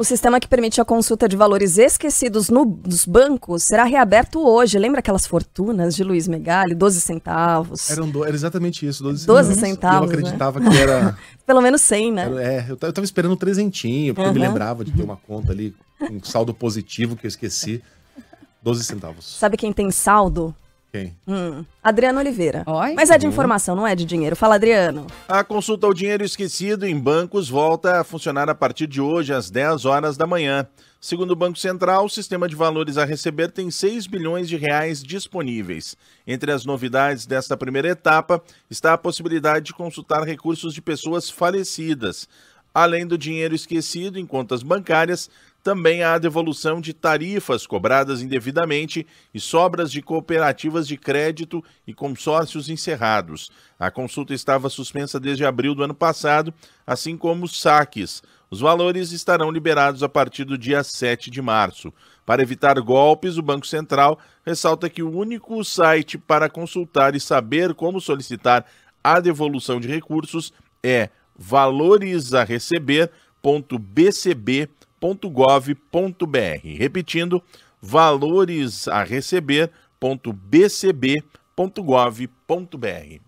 O sistema que permite a consulta de valores esquecidos no, nos bancos será reaberto hoje. Lembra aquelas fortunas de Luiz Megali, 12 centavos? do, era exatamente isso, 12, 12 centavos. centavos. Eu né? acreditava né? que era. Pelo menos 100, né? Era, é, eu, eu tava esperando um trezentinho, porque uhum. eu me lembrava de ter uma conta ali, um saldo positivo que eu esqueci. 12 centavos. Sabe quem tem saldo? Quem? Hum, Adriano Oliveira. Oi? Mas é de informação, não é de dinheiro. Fala, Adriano. A consulta ao dinheiro esquecido em bancos volta a funcionar a partir de hoje, às 10 horas da manhã. Segundo o Banco Central, o sistema de valores a receber tem 6 bilhões de reais disponíveis. Entre as novidades desta primeira etapa está a possibilidade de consultar recursos de pessoas falecidas. Além do dinheiro esquecido em contas bancárias, também há a devolução de tarifas cobradas indevidamente e sobras de cooperativas de crédito e consórcios encerrados. A consulta estava suspensa desde abril do ano passado, assim como os saques. Os valores estarão liberados a partir do dia 7 de março. Para evitar golpes, o Banco Central ressalta que o único site para consultar e saber como solicitar a devolução de recursos é valoresareceber.bcb.gov.br. Repetindo, valoresareceber.bcb.gov.br.